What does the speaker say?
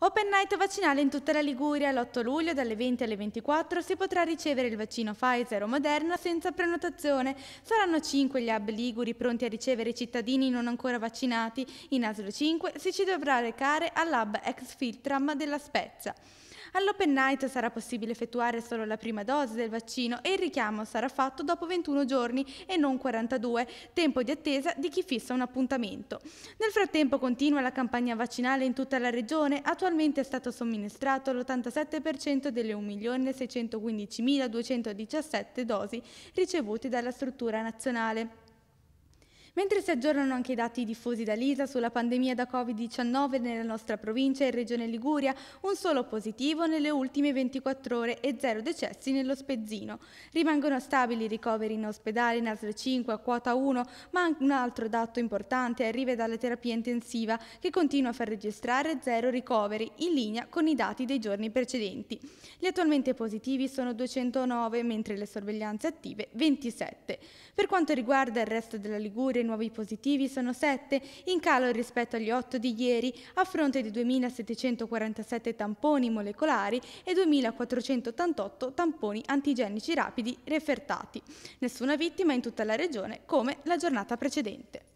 Open Night vaccinale in tutta la Liguria. L'8 luglio dalle 20 alle 24 si potrà ricevere il vaccino Pfizer o Moderna senza prenotazione. Saranno 5 gli hub liguri pronti a ricevere i cittadini non ancora vaccinati. In ASL 5 si ci dovrà recare all'hub ex Filtram della Spezia. All'Open Night sarà possibile effettuare solo la prima dose del vaccino e il richiamo sarà fatto dopo 21 giorni e non 42, tempo di attesa di chi fissa un appuntamento. Nel frattempo continua la campagna vaccinale in tutta la regione, attualmente è stato somministrato l'87% delle 1.615.217 dosi ricevute dalla struttura nazionale. Mentre si aggiornano anche i dati diffusi da Lisa sulla pandemia da Covid-19 nella nostra provincia e regione Liguria, un solo positivo nelle ultime 24 ore e zero decessi nello Spezzino. Rimangono stabili i ricoveri in ospedale in ASL 5 a quota 1, ma un altro dato importante arriva dalla terapia intensiva che continua a far registrare zero ricoveri in linea con i dati dei giorni precedenti. Gli attualmente positivi sono 209, mentre le sorveglianze attive 27. Per quanto riguarda il resto della Liguria, mentre nuovi positivi sono 7, in calo rispetto agli 8 di ieri, a fronte di 2.747 tamponi molecolari e 2.488 tamponi antigenici rapidi refertati. Nessuna vittima in tutta la regione, come la giornata precedente.